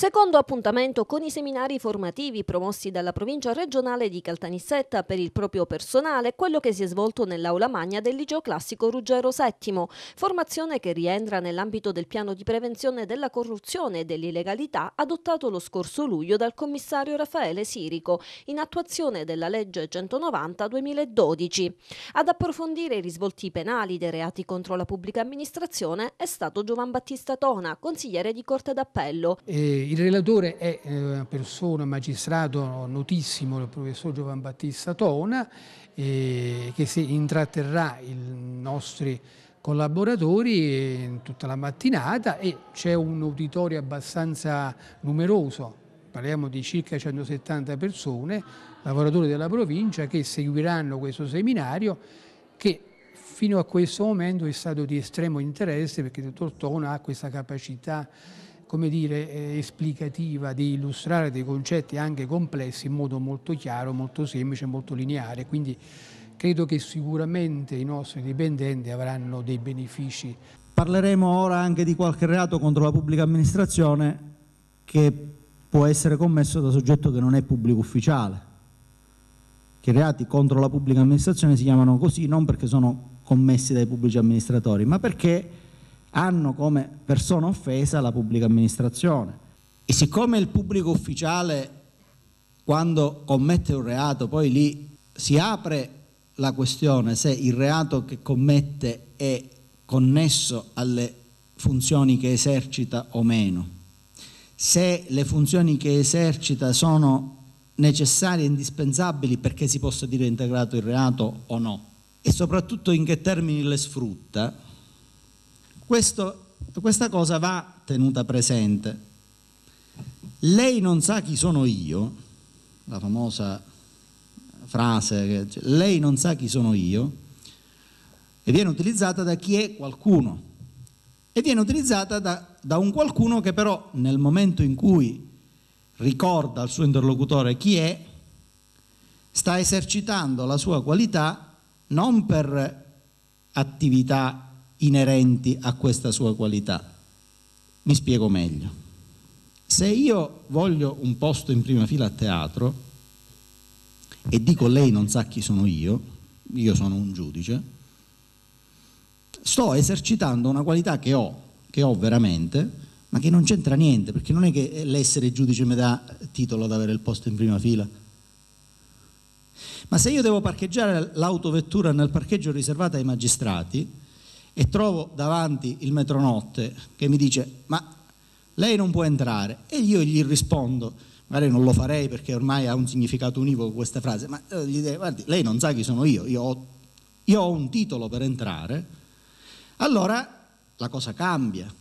Secondo appuntamento con i seminari formativi promossi dalla provincia regionale di Caltanissetta per il proprio personale, quello che si è svolto nell'aula magna del liceo classico Ruggero VII, formazione che rientra nell'ambito del piano di prevenzione della corruzione e dell'illegalità adottato lo scorso luglio dal commissario Raffaele Sirico in attuazione della legge 190-2012. Ad approfondire i risvolti penali dei reati contro la pubblica amministrazione è stato Giovan Battista Tona, consigliere di Corte d'Appello. E il relatore è eh, una persona, un magistrato notissimo, il professor Giovan Battista Tona, eh, che si intratterrà i nostri collaboratori eh, tutta la mattinata e c'è un uditorio abbastanza numeroso, parliamo di circa 170 persone, lavoratori della provincia che seguiranno questo seminario che fino a questo momento è stato di estremo interesse perché il dottor Tona ha questa capacità come dire, eh, esplicativa di illustrare dei concetti anche complessi in modo molto chiaro, molto semplice, molto lineare. Quindi credo che sicuramente i nostri dipendenti avranno dei benefici. Parleremo ora anche di qualche reato contro la pubblica amministrazione che può essere commesso da soggetto che non è pubblico ufficiale. Che i reati contro la pubblica amministrazione si chiamano così non perché sono commessi dai pubblici amministratori, ma perché hanno come persona offesa la pubblica amministrazione. E siccome il pubblico ufficiale quando commette un reato poi lì si apre la questione se il reato che commette è connesso alle funzioni che esercita o meno. Se le funzioni che esercita sono necessarie e indispensabili perché si possa dire integrato il reato o no e soprattutto in che termini le sfrutta questo, questa cosa va tenuta presente. Lei non sa chi sono io, la famosa frase, che, lei non sa chi sono io, e viene utilizzata da chi è qualcuno. E viene utilizzata da, da un qualcuno che però nel momento in cui ricorda al suo interlocutore chi è, sta esercitando la sua qualità non per attività inerenti a questa sua qualità. Mi spiego meglio. Se io voglio un posto in prima fila a teatro e dico lei non sa chi sono io, io sono un giudice, sto esercitando una qualità che ho, che ho veramente, ma che non c'entra niente, perché non è che l'essere giudice mi dà titolo ad avere il posto in prima fila. Ma se io devo parcheggiare l'autovettura nel parcheggio riservato ai magistrati, e trovo davanti il metronotte che mi dice ma lei non può entrare e io gli rispondo magari non lo farei perché ormai ha un significato univoco questa frase ma eh, gli dico guardi lei non sa chi sono io io ho, io ho un titolo per entrare allora la cosa cambia